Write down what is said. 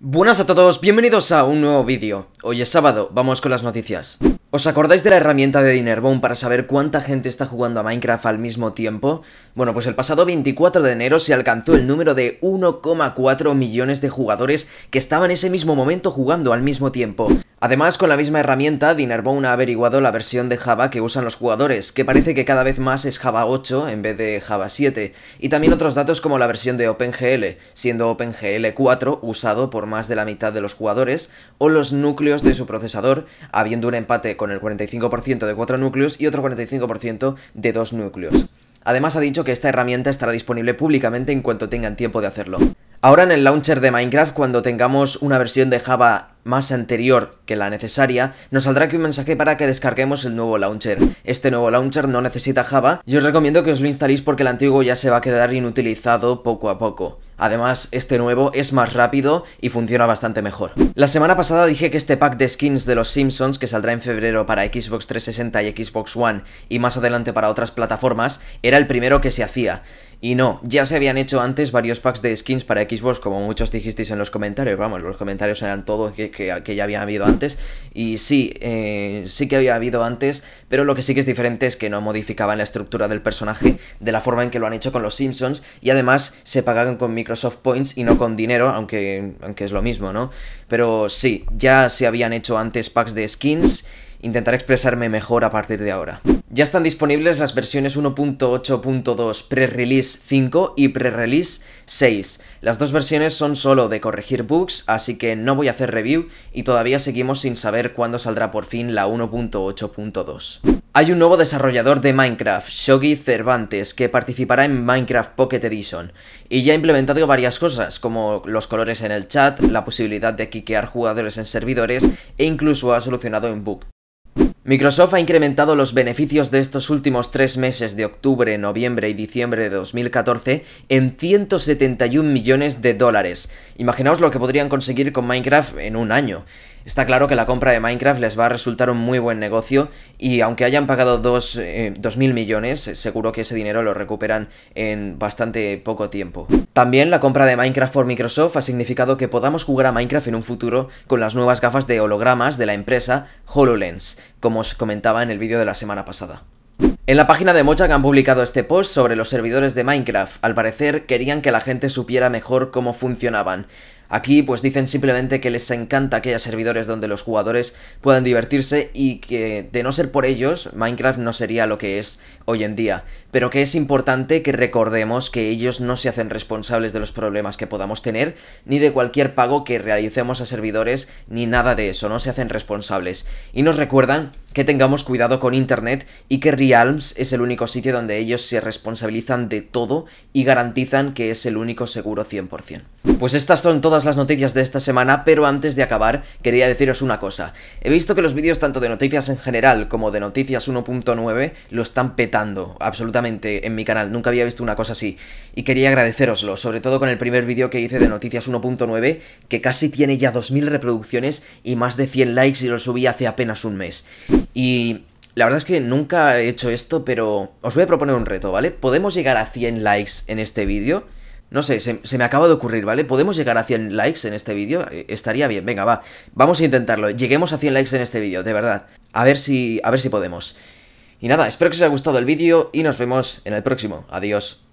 Buenas a todos, bienvenidos a un nuevo vídeo. Hoy es sábado, vamos con las noticias. ¿Os acordáis de la herramienta de Dinerbone para saber cuánta gente está jugando a Minecraft al mismo tiempo? Bueno, pues el pasado 24 de enero se alcanzó el número de 1,4 millones de jugadores que estaban ese mismo momento jugando al mismo tiempo. Además, con la misma herramienta, Dinerbone ha averiguado la versión de Java que usan los jugadores, que parece que cada vez más es Java 8 en vez de Java 7, y también otros datos como la versión de OpenGL, siendo OpenGL 4 usado por más de la mitad de los jugadores, o los núcleos de su procesador, habiendo un empate con el 45% de 4 núcleos y otro 45% de 2 núcleos. Además ha dicho que esta herramienta estará disponible públicamente en cuanto tengan tiempo de hacerlo. Ahora en el launcher de Minecraft, cuando tengamos una versión de Java más anterior que la necesaria, nos saldrá aquí un mensaje para que descarguemos el nuevo launcher. Este nuevo launcher no necesita Java y os recomiendo que os lo instaléis porque el antiguo ya se va a quedar inutilizado poco a poco. Además, este nuevo es más rápido y funciona bastante mejor. La semana pasada dije que este pack de skins de los Simpsons, que saldrá en febrero para Xbox 360 y Xbox One y más adelante para otras plataformas, era el primero que se hacía. Y no, ya se habían hecho antes varios packs de skins para Xbox, como muchos dijisteis en los comentarios, vamos, los comentarios eran todo que, ya había habido antes, y sí, eh, sí que había habido antes, pero lo que sí que es diferente es que no modificaban la estructura del personaje de la forma en que lo han hecho con los Simpsons, y además se pagaban con micro Microsoft Points y no con dinero, aunque, aunque es lo mismo, ¿no? Pero sí, ya se habían hecho antes packs de skins, intentaré expresarme mejor a partir de ahora. Ya están disponibles las versiones 1.8.2 pre-release 5 y pre-release 6. Las dos versiones son solo de corregir bugs, así que no voy a hacer review y todavía seguimos sin saber cuándo saldrá por fin la 1.8.2. Hay un nuevo desarrollador de Minecraft, Shogi Cervantes, que participará en Minecraft Pocket Edition, y ya ha implementado varias cosas, como los colores en el chat, la posibilidad de quiquear jugadores en servidores, e incluso ha solucionado un bug. Microsoft ha incrementado los beneficios de estos últimos tres meses de octubre, noviembre y diciembre de 2014 en 171 millones de dólares. Imaginaos lo que podrían conseguir con Minecraft en un año. Está claro que la compra de Minecraft les va a resultar un muy buen negocio y aunque hayan pagado 2.000 eh, millones, eh, seguro que ese dinero lo recuperan en bastante poco tiempo. También la compra de Minecraft por Microsoft ha significado que podamos jugar a Minecraft en un futuro con las nuevas gafas de hologramas de la empresa HoloLens, como os comentaba en el vídeo de la semana pasada. En la página de Mojang han publicado este post sobre los servidores de Minecraft. Al parecer querían que la gente supiera mejor cómo funcionaban. Aquí pues dicen simplemente que les encanta que haya servidores donde los jugadores puedan divertirse y que de no ser por ellos Minecraft no sería lo que es hoy en día. Pero que es importante que recordemos que ellos no se hacen responsables de los problemas que podamos tener ni de cualquier pago que realicemos a servidores ni nada de eso, no se hacen responsables. Y nos recuerdan que tengamos cuidado con Internet y que Realms es el único sitio donde ellos se responsabilizan de todo y garantizan que es el único seguro 100%. Pues estas son todas las noticias de esta semana, pero antes de acabar quería deciros una cosa. He visto que los vídeos tanto de noticias en general como de noticias 1.9 lo están petando absolutamente en mi canal, nunca había visto una cosa así. Y quería agradeceroslo, sobre todo con el primer vídeo que hice de noticias 1.9, que casi tiene ya 2.000 reproducciones y más de 100 likes y lo subí hace apenas un mes. Y la verdad es que nunca he hecho esto, pero os voy a proponer un reto, ¿vale? ¿Podemos llegar a 100 likes en este vídeo? No sé, se, me acaba de ocurrir, ¿vale? ¿Podemos llegar a 100 likes en este vídeo? Eh, estaría bien, venga, va. Vamos a intentarlo. Lleguemos a 100 likes en este vídeo, de verdad. A ver si, a ver si podemos. Y nada, espero que os haya gustado el vídeo y nos vemos en el próximo. Adiós.